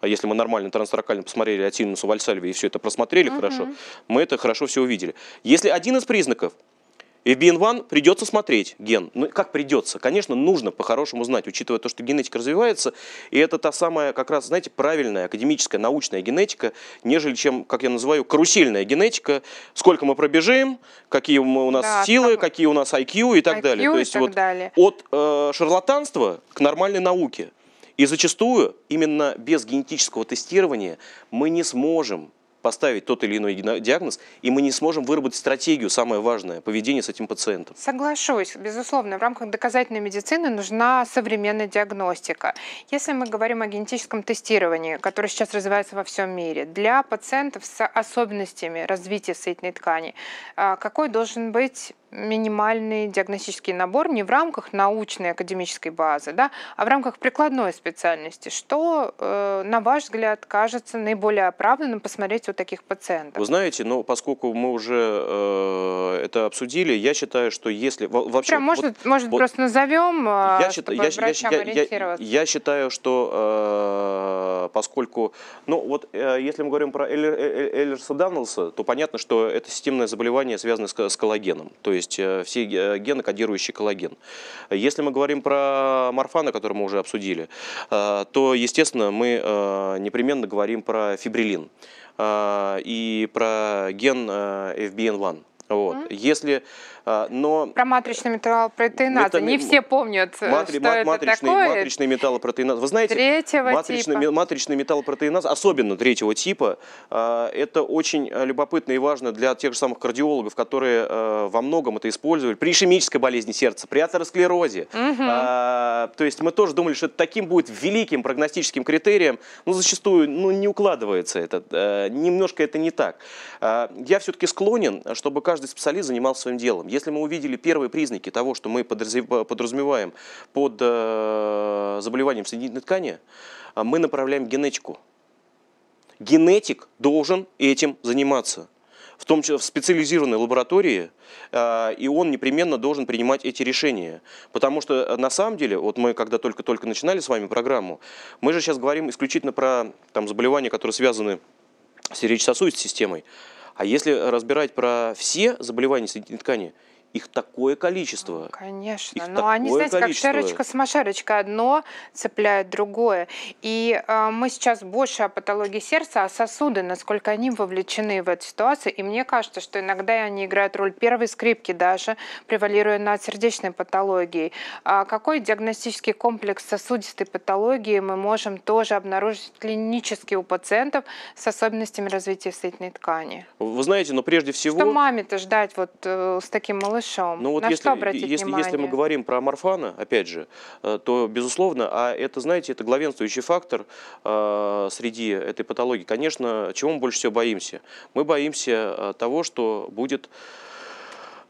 А если мы нормально транссоракально посмотрели от Вальсальви и все это просмотрели угу. хорошо, мы это хорошо все увидели. Если один из признаков – FBN1 придется смотреть ген. Ну, как придется? Конечно, нужно по-хорошему знать, учитывая то, что генетика развивается. И это та самая, как раз, знаете, правильная академическая, научная генетика, нежели чем, как я называю, карусельная генетика. Сколько мы пробежим, какие у нас да, силы, там... какие у нас IQ и так IQ далее. То есть так вот далее. от э, шарлатанства к нормальной науке. И зачастую именно без генетического тестирования мы не сможем поставить тот или иной диагноз, и мы не сможем выработать стратегию, самое важное, поведение с этим пациентом. Соглашусь. Безусловно, в рамках доказательной медицины нужна современная диагностика. Если мы говорим о генетическом тестировании, которое сейчас развивается во всем мире, для пациентов с особенностями развития соединительной ткани, а, какой должен быть минимальный диагностический набор не в рамках научной академической базы, да, а в рамках прикладной специальности. Что, э, на ваш взгляд, кажется наиболее оправданным посмотреть у таких пациентов? Вы знаете, но ну, поскольку мы уже э, это обсудили, я считаю, что если вообще... Прям, может, вот, может вот, просто назовем, э, я считаю, я, я, я, я, я считаю, что... Э, Э, поскольку, ну вот э, если мы говорим про э, Эллерса Даннелса, то понятно, что это системное заболевание связанное с коллагеном, то есть все гены, кодирующие коллаген. Если мы говорим про морфана, который мы уже обсудили, то, естественно, мы непременно говорим про фибрилин и про ген FBN1. Вот. Mm-hmm. Если а, но... Про матричный металлопротеинат. Ну, не все помнят, матри, что это такое. Матричный металлопротеинат. Вы знаете, третьего матричный, типа. матричный металлопротеинат, особенно третьего типа, а, это очень а, любопытно и важно для тех же самых кардиологов, которые во многом это использовали при ишемической болезни сердца, при атеросклерозе. Угу. то есть мы тоже думали, что это таким будет великим прогностическим критерием, но зачастую ну, не укладывается это. немножко это не так. я все-таки склонен, чтобы каждый специалист занимался своим делом. Если мы увидели первые признаки того, что мы подразумеваем под э, заболеванием соединительной ткани, э, мы направляем генетику. Генетик должен этим заниматься в том числе в специализированной лаборатории, э, и он непременно должен принимать эти решения. Потому что на самом деле, вот мы когда только-только начинали с вами программу, мы же сейчас говорим исключительно про там, заболевания, которые связаны с сердечно-сосудистой системой. А если разбирать про все заболевания соединительной ткани, их такое количество. Конечно. Их Но они, знаете, количество. как шерочка-смошерочка. Одно цепляет другое. И э, мы сейчас больше о патологии сердца, а сосуды, насколько они вовлечены в эту ситуацию. И мне кажется, что иногда они играют роль первой скрипки даже, превалируя над сердечной патологией. А какой диагностический комплекс сосудистой патологии мы можем тоже обнаружить клинически у пациентов с особенностями развития сосудистой ткани? Вы знаете, но прежде всего... Что маме-то ждать вот э, с таким малышом? малышом? Ну, вот На если, что обратить если, внимание? Если мы говорим про Марфана, опять же, э, то, безусловно, а это, знаете, это главенствующий фактор э, среди этой патологии. Конечно, чего мы больше всего боимся? Мы боимся э, того, что будет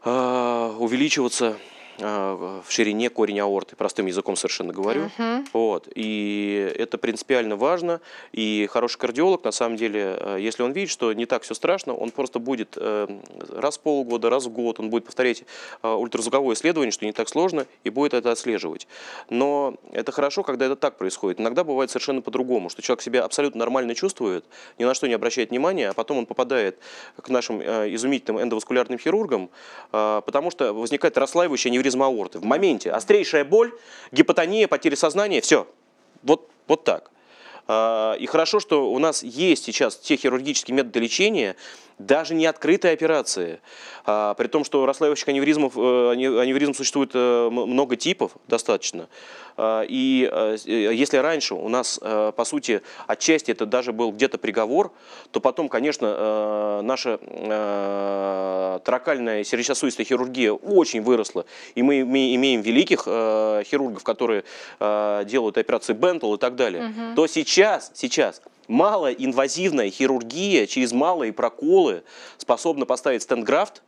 э, увеличиваться а, в ширине корень аорты, простым языком совершенно говорю. Uh-huh. Вот. И это принципиально важно. И хороший кардиолог, на самом деле, э, если он видит, что не так все страшно, он просто будет э, раз в полгода, раз в год, он будет повторять а, ультразвуковое исследование, что не так сложно, и будет это отслеживать. Но это хорошо, когда это так происходит. Иногда бывает совершенно по-другому, что человек себя абсолютно нормально чувствует, ни на что не обращает внимания, а потом он попадает к нашим э, изумительным эндоваскулярным хирургам, а, потому что возникает расслаивающая неврежение аневризм аорты. В моменте острейшая боль, гипотония, потеря сознания, все. Вот, вот так. А, и хорошо, что у нас есть сейчас те хирургические методы лечения, даже не открытые операции, а, при том, что расслаивающих аневризмов, э, аневризм существует э, много типов достаточно, а, и э, э, если раньше у нас, по сути, отчасти это даже был где-то приговор, то потом, конечно, наша э, тракальная сердечно-сосудистая хирургия очень выросла, и мы имеем великих хирургов, которые делают операции Бентл и так далее, угу. то сейчас, сейчас Малоинвазивная хирургия через малые проколы способна поставить стенд-графт,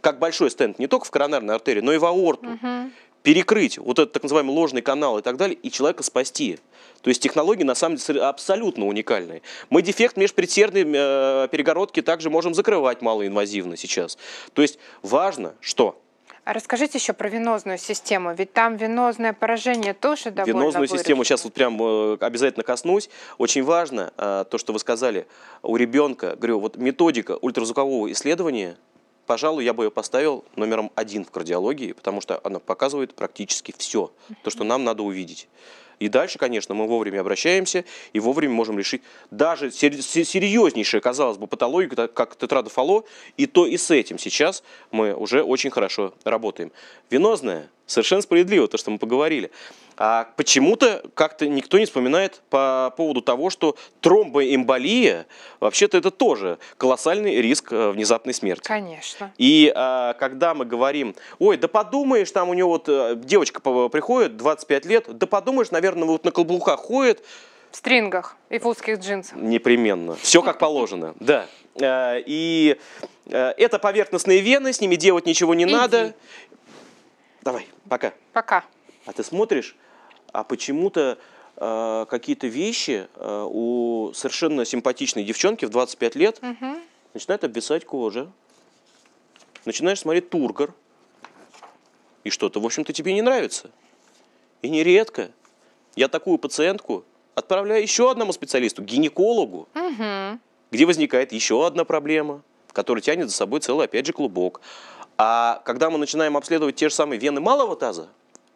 как большой стенд, не только в коронарной артерии, но и в аорту. Угу. Перекрыть вот этот так называемый ложный канал и так далее, и человека спасти. То есть технологии на самом деле абсолютно уникальные. Мы дефект межпредсердной э, перегородки также можем закрывать малоинвазивно сейчас. То есть важно, что а расскажите еще про венозную систему, ведь там венозное поражение тоже довольно Венозную выражено. систему сейчас вот прям э, обязательно коснусь. Очень важно э, то, что вы сказали, у ребенка, говорю, вот методика ультразвукового исследования, пожалуй, я бы ее поставил номером один в кардиологии, потому что она показывает практически все, то, что нам надо увидеть. И дальше, конечно, мы вовремя обращаемся и вовремя можем решить даже серьезнейшие, казалось бы, патологию, как тетрадофало, и то и с этим сейчас мы уже очень хорошо работаем. Венозная Совершенно справедливо то, что мы поговорили. А почему-то как-то никто не вспоминает по поводу того, что тромбоэмболия, вообще-то это тоже колоссальный риск э, внезапной смерти. Конечно. И а, когда мы говорим, ой, да подумаешь, там у него вот э, девочка приходит, 25 лет, да подумаешь, наверное, вот на каблуках ходит, в стрингах и в узких джинсах. Непременно. Все как положено, да. Э, и это поверхностные вены, с ними делать ничего не Иди. надо. Давай, пока. Пока. А ты смотришь, а почему-то э, какие-то вещи э, у совершенно симпатичной девчонки в 25 лет угу. начинает обвисать кожа. Начинаешь смотреть тургор. И что-то, в общем-то, тебе не нравится. И нередко я такую пациентку отправляю еще одному специалисту, гинекологу, угу. где возникает еще одна проблема, которая тянет за собой целый, опять же, клубок. А когда мы начинаем обследовать те же самые вены малого таза,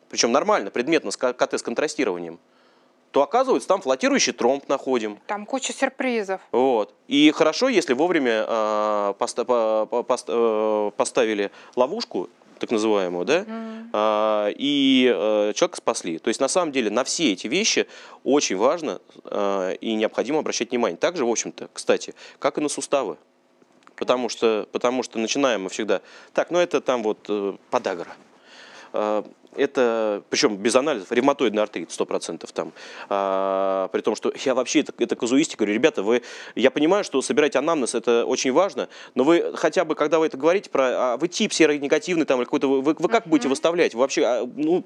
причем нормально, предметно, с КТ с контрастированием, то оказывается, там флотирующий тромб находим. Там куча сюрпризов. Вот. И хорошо, если вовремя э, поста, по, пост, э, поставили ловушку, так называемую, да, mm. э, и э, человека спасли. То есть, на самом деле, на все эти вещи очень важно э, и необходимо обращать внимание. Также, в общем-то, кстати, как и на суставы потому что, потому что начинаем мы всегда. Так, ну это там вот э, подагра. Э, это, причем без анализов, ревматоидный артрит 100% там. А, при том, что я вообще, это, это казуистика, говорю, ребята, вы, я понимаю, что собирать анамнез, это очень важно, но вы хотя бы, когда вы это говорите про, а вы тип серонегативный там или какой-то, вы, вы, как будете выставлять? Вы вообще, а, ну,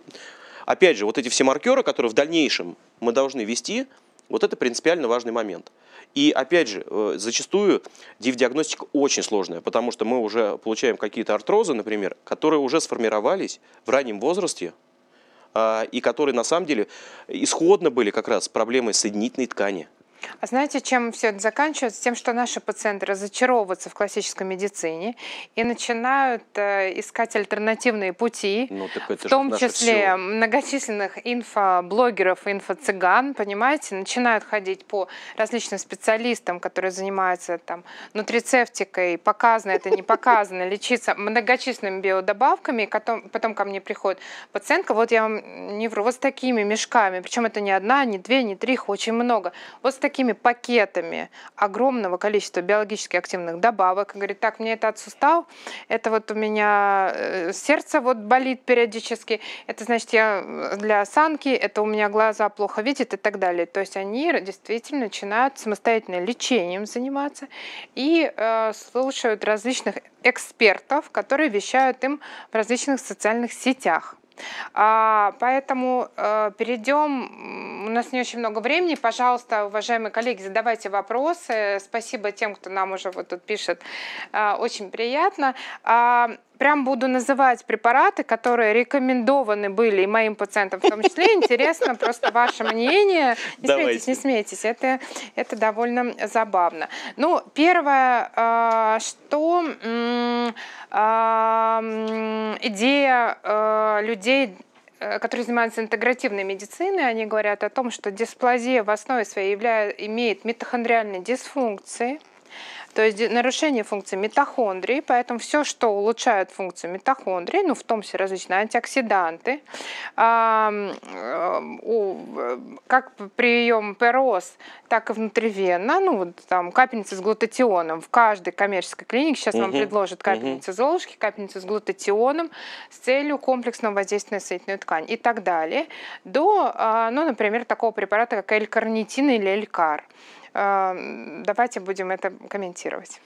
опять же, вот эти все маркеры, которые в дальнейшем мы должны вести, вот это принципиально важный момент. И опять же, э, зачастую диагностика очень сложная, потому что мы уже получаем какие-то артрозы, например, которые уже сформировались в раннем возрасте, а, и которые на самом деле исходно были как раз проблемой соединительной ткани. А знаете, чем все это заканчивается? Тем, что наши пациенты разочаровываются в классической медицине и начинают э, искать альтернативные пути, ну, в том числе все. многочисленных инфоблогеров, инфо-цыган, понимаете, начинают ходить по различным специалистам, которые занимаются там нутрицептикой, показано это, не показано, лечиться многочисленными биодобавками, потом, потом ко мне приходит пациентка, вот я вам не вру, вот с такими мешками, причем это не одна, не две, не три, их очень много, вот с такими такими пакетами огромного количества биологически активных добавок и говорит, так, мне это от сустав, это вот у меня э, сердце вот болит периодически, это значит я э, для осанки, это у меня глаза плохо видят и так далее. То есть они действительно начинают самостоятельно лечением заниматься и э, слушают различных экспертов, которые вещают им в различных социальных сетях. А, поэтому э, перейдем, у нас не очень много времени, пожалуйста, уважаемые коллеги, задавайте вопросы, спасибо тем, кто нам уже вот тут пишет, э, очень приятно. А, прям буду называть препараты, которые рекомендованы были и моим пациентам в том числе. Интересно просто ваше мнение. Не смейтесь, не смейтесь. Это, это довольно забавно. Ну, первое, э, что идея э, людей э, которые занимаются интегративной медициной, они говорят о том, что дисплазия в основе своей имеет митохондриальные дисфункции, то есть нарушение функции митохондрии, поэтому все, что улучшает функцию митохондрии, ну в том числе различные антиоксиданты, э, э, как прием ПРОС, так и внутривенно, ну вот там капельницы с глутатионом в каждой коммерческой клинике, сейчас вам предложат капельницы Золушки, капельницы с глутатионом с целью комплексного воздействия на соединительную ткань и так далее, до, а, ну, например, такого препарата, как L-карнитин или Элькар. Эм, давайте будем это комментировать.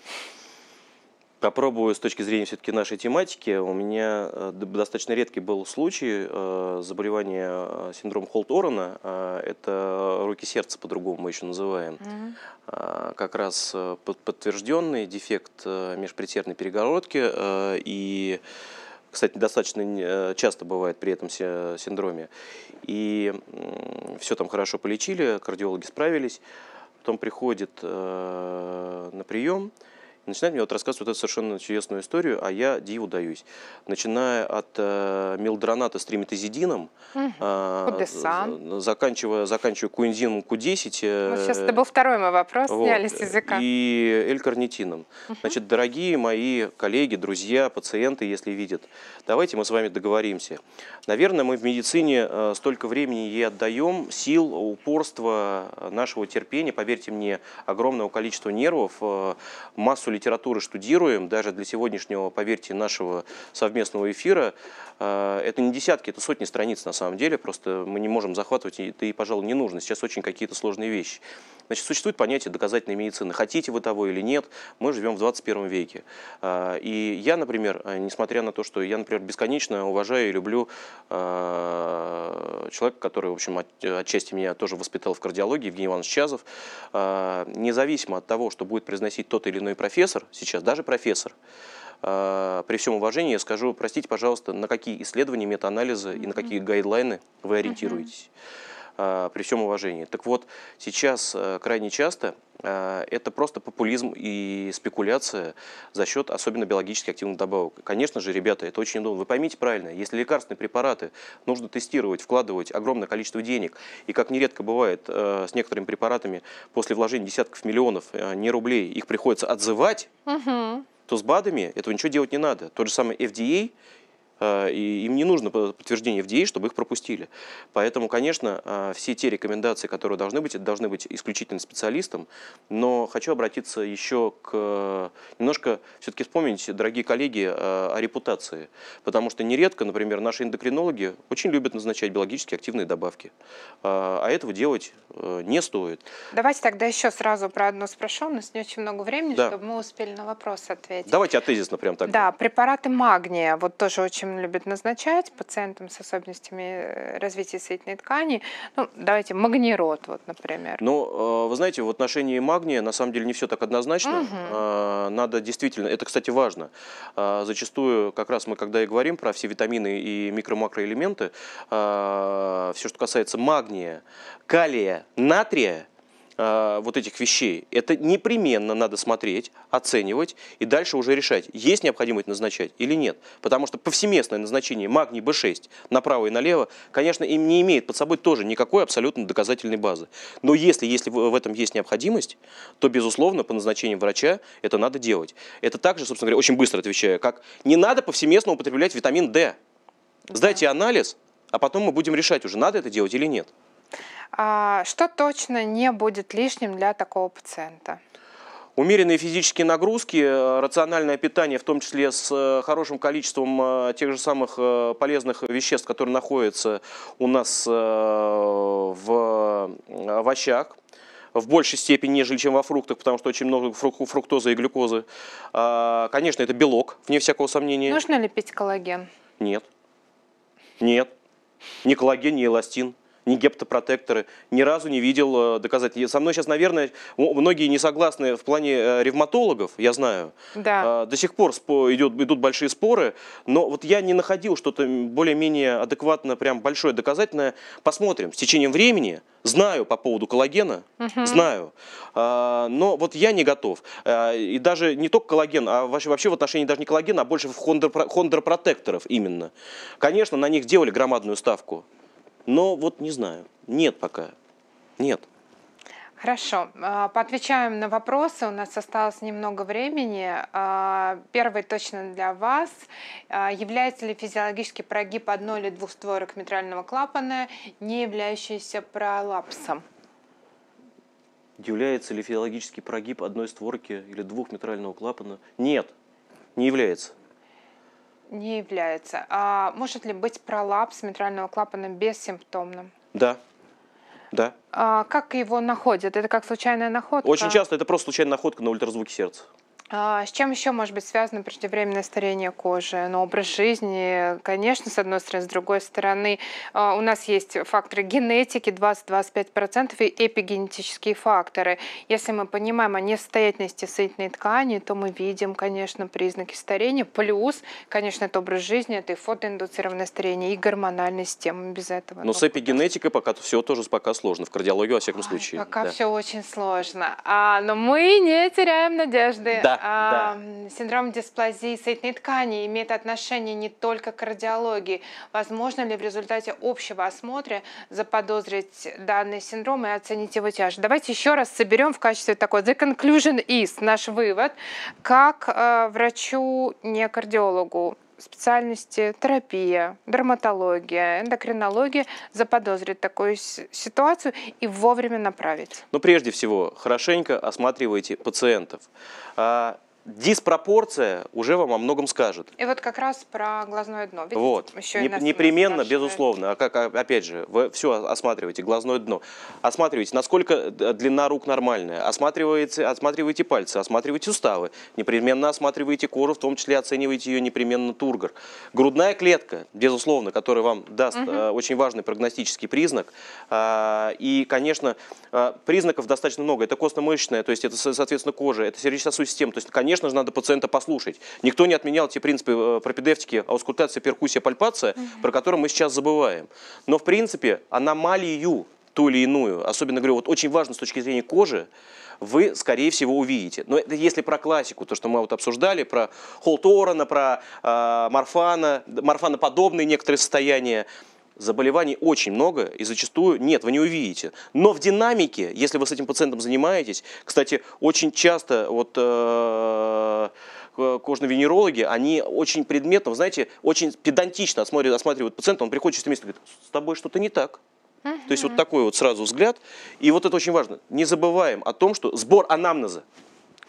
Попробую с точки зрения все-таки нашей тематики. У меня э, достаточно редкий был случай э, заболевания э, синдром Холт-Орена. Это руки сердца, по-другому мы еще называем. Mm-hmm. Как раз подтвержденный дефект межпредсердной перегородки. И, кстати, достаточно часто бывает при этом синдроме. И все там хорошо полечили, кардиологи справились потом приходит э, на прием, начинает мне вот рассказывать вот эту совершенно чудесную историю, а я диву даюсь. Начиная от э, мелдроната с триметазидином, а, угу. э, заканчивая, заканчивая куинзином ку 10 Э, вот сейчас это был второй мой вопрос, вот, сняли с языка. И элькарнитином. Угу. Значит, дорогие мои коллеги, друзья, пациенты, если видят, давайте мы с вами договоримся. Наверное, мы в медицине э, столько времени ей отдаем, сил, упорства, э, нашего терпения, поверьте мне, огромного количества нервов, э, массу литературы штудируем, даже для сегодняшнего, поверьте, нашего совместного эфира, а, это не десятки, это сотни страниц на самом деле, просто мы не можем захватывать, это и, пожалуй, не нужно. Сейчас очень какие-то сложные вещи. Значит, существует понятие доказательной медицины. Хотите вы того или нет, мы живем в 21 веке. А, и я, например, э, несмотря на то, что я, например, бесконечно уважаю и люблю а, человека, который, в общем, отчасти меня тоже воспитал в кардиологии, Евгений Иванович Чазов, независимо от того, что будет произносить тот или иной профессор, профессор сейчас, даже профессор, а, при всем уважении я скажу, простите, пожалуйста, на какие исследования, метаанализы и на какие гайдлайны вы ориентируетесь. Э, при всем уважении. Так вот, сейчас э, крайне часто э, это просто популизм и спекуляция за счет особенно биологически активных добавок. Конечно же, ребята, это очень удобно. Вы поймите правильно, если лекарственные препараты нужно тестировать, вкладывать огромное количество денег, и как нередко бывает с некоторыми препаратами после вложения десятков миллионов, не рублей, их приходится отзывать, угу. то с БАДами этого ничего делать не надо. Тот же самый FDA Э, и им не нужно подтверждение в FDA, чтобы их пропустили. Поэтому, конечно, э, все те рекомендации, которые должны быть, это должны быть исключительно специалистам. Но хочу обратиться еще к... Немножко все-таки вспомнить, дорогие коллеги, э, о репутации. Потому что нередко, например, наши эндокринологи очень любят назначать биологически активные добавки. А этого делать не стоит. Давайте тогда еще сразу про одно спрошу. У нас не очень много времени, да. чтобы мы успели на вопрос ответить. Давайте атезисно прям так. Да, препараты магния. Вот тоже очень очень любят назначать пациентам с особенностями э, развития соединительной ткани. Ну, давайте магнирот, вот, например. Ну, э, вы знаете, в отношении магния на самом деле не все так однозначно. Угу. Надо действительно, это, кстати, важно. А, зачастую, как раз мы, когда и говорим про все витамины и микро-макроэлементы, а, все, что касается магния, калия, натрия – а, вот этих вещей. Это непременно надо смотреть, оценивать и дальше уже решать, есть необходимость назначать или нет. Потому что повсеместное назначение магний B6 направо и налево, конечно, им не имеет под собой тоже никакой абсолютно доказательной базы. Но если, если в этом есть необходимость, то, безусловно, по назначению врача это надо делать. Это также, собственно говоря, очень быстро отвечаю, как не надо повсеместно употреблять витамин D. Сдайте анализ, а потом мы будем решать уже, надо это делать или нет. А, что точно не будет лишним для такого пациента? Умеренные физические нагрузки, э, рациональное питание, в том числе с э, хорошим количеством э, тех же самых полезных веществ, которые находятся у нас в овощах, в большей степени, нежели чем во фруктах, потому что очень много фруктозы и глюкозы. А, конечно, это белок, вне всякого сомнения. Нужно ли пить коллаген? Нет. Нет. Ни коллаген, ни эластин ни гептопротекторы, ни разу не видел э, доказательств. Со мной сейчас, наверное, многие не согласны в плане э, ревматологов, я знаю. Да. А, до сих пор идет, идут большие споры, но вот я не находил что-то более-менее адекватное прям большое доказательное. Посмотрим, с течением времени, знаю по поводу коллагена, угу. знаю, а, но вот я не готов. А, и даже не только коллаген, а вообще, вообще в отношении даже не коллагена, а больше в хондропротекторов именно. Конечно, на них делали громадную ставку. Но вот не знаю. Нет пока. Нет. Хорошо, а, поотвечаем на вопросы. У нас осталось немного времени. А, первый точно для вас. А, является ли физиологический прогиб одной или двух створок митрального клапана, не являющийся пролапсом? Является ли физиологический прогиб одной створки или двух митрального клапана? Нет, не является не является. А может ли быть пролапс митрального клапана бессимптомным? Да. Да. А как его находят? Это как случайная находка? Очень часто это просто случайная находка на ультразвуке сердца. А, с чем еще может быть связано преждевременное старение кожи? Ну, образ жизни, конечно, с одной стороны, с другой стороны, а, у нас есть факторы генетики 20-25% и эпигенетические факторы. Если мы понимаем о несостоятельности соединительной ткани, то мы видим, конечно, признаки старения. Плюс, конечно, это образ жизни, это и фотоиндуцированное старение, и гормональная система без этого. Но ну, с эпигенетикой пока все тоже пока сложно, в кардиологии во всяком Ой, случае. Пока да. все очень сложно. А, но мы не теряем надежды. Да да. синдром дисплазии соединительной ткани имеет отношение не только к кардиологии. Возможно ли в результате общего осмотра заподозрить данный синдром и оценить его тяжесть? Давайте еще раз соберем в качестве такой the conclusion is наш вывод, как э, врачу-не кардиологу специальности терапия, дерматология, эндокринология заподозрит такую ситуацию и вовремя направить. Но ну, прежде всего, хорошенько осматривайте пациентов. А диспропорция уже вам о многом скажет. И вот как раз про глазное дно. Ведь вот, еще Не, непременно, спрашивают. безусловно. А как, а, опять же, вы все осматриваете, глазное дно. Осматриваете, насколько э, длина рук нормальная. Осматриваете, осматривайте пальцы, осматривайте суставы. Непременно осматривайте кожу, в том числе оценивайте ее непременно тургор. Грудная клетка, безусловно, которая вам даст угу. очень важный прогностический признак. А, и, конечно, э, признаков достаточно много. Это костно-мышечная, то есть это, соответственно, кожа, это сердечно-сосудистая система. То есть, конечно, конечно же, надо пациента послушать. Никто не отменял те принципы э, пропедевтики аускультация, перкуссия, пальпация, угу. про которые мы сейчас забываем. Но, в принципе, аномалию ту или иную, особенно, говорю, вот очень важно с точки зрения кожи, вы, скорее всего, увидите. Но это если про классику, то, что мы вот обсуждали, про Холторана, про э, Марфана подобные некоторые состояния, Заболеваний очень много, и зачастую нет, вы не увидите. Но в динамике, если вы с этим пациентом занимаетесь, кстати, очень часто вот э, кожно-венерологи, они очень предметно, знаете, очень педантично осматривают, осматривают пациента, он приходит через месяц и говорит, с тобой что-то не так. То есть вот такой вот сразу взгляд. И вот это очень важно. Не забываем о том, что сбор анамнеза.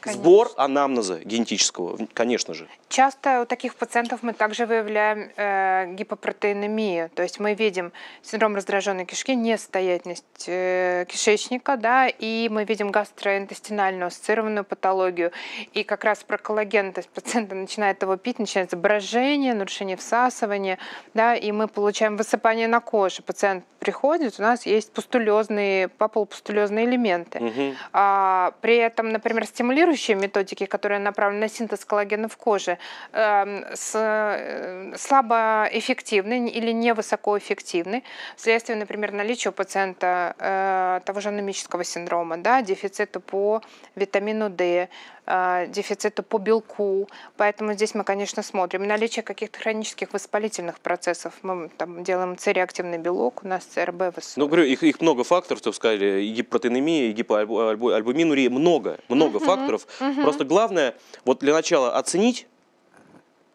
Конечно. Сбор анамнеза генетического, конечно же. Часто у таких пациентов мы также выявляем э, гипопротеинемию, то есть мы видим синдром раздраженной кишки, нестоятельность э, кишечника, да, и мы видим гастроинтестинальную ассоциированную патологию, и как раз про коллаген, то есть пациент начинает его пить, начинается брожение, нарушение всасывания, да, и мы получаем высыпание на коже. Пациент приходит, у нас есть пустулезные, папулопустулезные элементы. Угу. А, при этом, например, стимулирующие существующие методики, которые направлены на синтез коллагена в коже, эм, э, слабо эффективны или невысокоэффективны вследствие, например, наличия у пациента э, того же аномического синдрома, да, дефицита по витамину D, э, дефицита по белку. Поэтому здесь мы, конечно, смотрим наличие каких-то хронических воспалительных процессов. Мы там делаем цереактивный белок, у нас ЦРБ высокий. Ну, говорю, их, их много факторов, что сказали, и гипоальбуминурия, много, много mm-hmm. факторов. Угу. Просто главное, вот для начала оценить,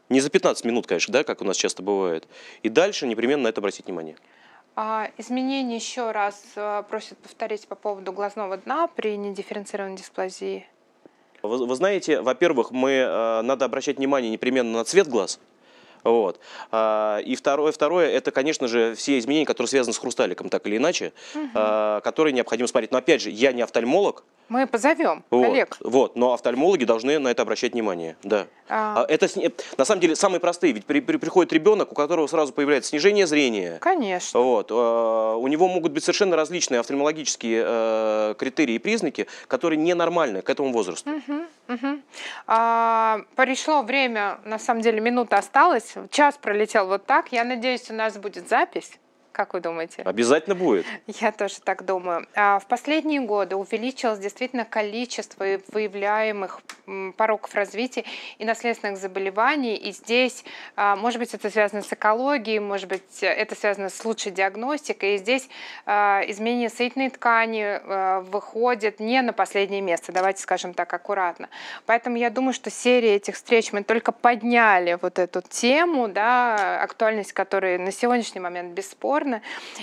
не за 15 минут, конечно, да, как у нас часто бывает, и дальше непременно на это обратить внимание. А, изменения еще раз э, просят повторить по поводу глазного дна при недифференцированной дисплазии. Вы, вы знаете, во-первых, мы э, надо обращать внимание непременно на цвет глаз. Вот. А, и второе, второе, это, конечно же, все изменения, которые связаны с хрусталиком, так или иначе, угу. которые необходимо смотреть. Но опять же, я не офтальмолог, мы позовем коллег. Вот, но офтальмологи должны на это обращать внимание, да. А... а это на самом деле самые простые, ведь при, при, приходит ребенок, у которого сразу появляется снижение зрения. Конечно. Вот, а, у него могут быть совершенно различные офтальмологические э, критерии и признаки, которые ненормальны к этому возрасту. Угу, угу. А, пришло время, на самом деле минута осталась, час пролетел вот так. Я надеюсь, у нас будет запись. Как вы думаете? Обязательно будет. Я тоже так думаю. А в последние годы увеличилось действительно количество выявляемых пороков развития и наследственных заболеваний. И здесь, а, может быть, это связано с экологией, может быть, это связано с лучшей диагностикой. И здесь а, изменение соединительной ткани выходит не на последнее место, давайте скажем так аккуратно. Поэтому я думаю, что серия этих встреч мы только подняли вот эту тему, да, актуальность которой на сегодняшний момент бесспорна, Горна.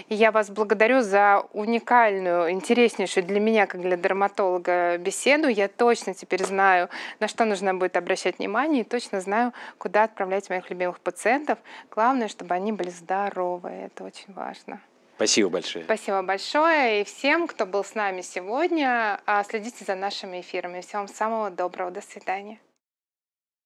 И я вас благодарю за уникальную, интереснейшую для меня, как для дерматолога, беседу. Я точно теперь знаю, на что нужно будет обращать внимание, и точно знаю, куда отправлять моих любимых пациентов. Главное, чтобы они были здоровы. Это очень важно. Спасибо большое. Спасибо большое. И всем, кто был с нами сегодня, а, следите за нашими эфирами. Всем самого доброго. До свидания.